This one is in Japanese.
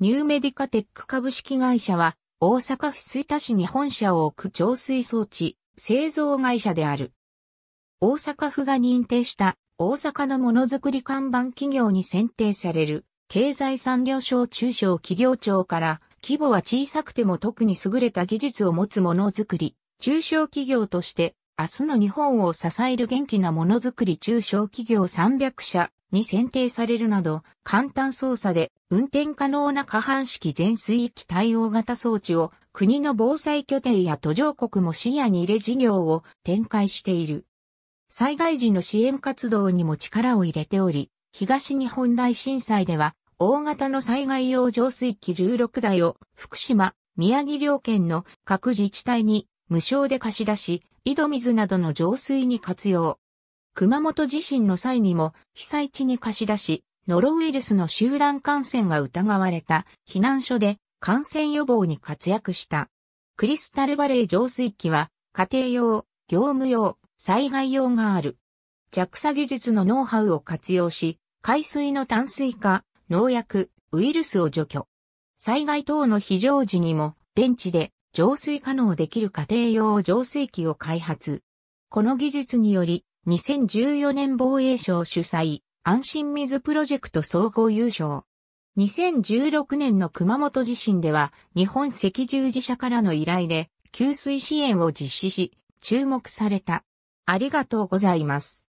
ニューメディカテック株式会社は、大阪府水田市に本社を置く浄水装置、製造会社である。大阪府が認定した大阪のものづくり看板企業に選定される経済産業省中小企業庁から規模は小さくても特に優れた技術を持つものづくり、中小企業として明日の日本を支える元気なものづくり中小企業300社に選定されるなど、簡単操作で運転可能な可搬式全水域対応型装置を国の防災拠点や途上国も視野に入れ事業を展開している。災害時の支援活動にも力を入れており、東日本大震災では、大型の災害用浄水器16台を福島、宮城両県の各自治体に無償で貸し出し、井戸水などの浄水に活用。熊本地震の際にも被災地に貸し出し、ノロウイルスの集団感染が疑われた避難所で感染予防に活躍した。クリスタルバレー浄水器は家庭用、業務用、災害用がある。JAXA 技術のノウハウを活用し、海水の淡水化、農薬、ウイルスを除去。災害等の非常時にも電池で浄水可能できる家庭用浄水器を開発。この技術により2014年防衛省主催、安心水プロジェクト総合優勝。2016年の熊本地震では、日本赤十字社からの依頼で、給水支援を実施し、注目された。ありがとうございます。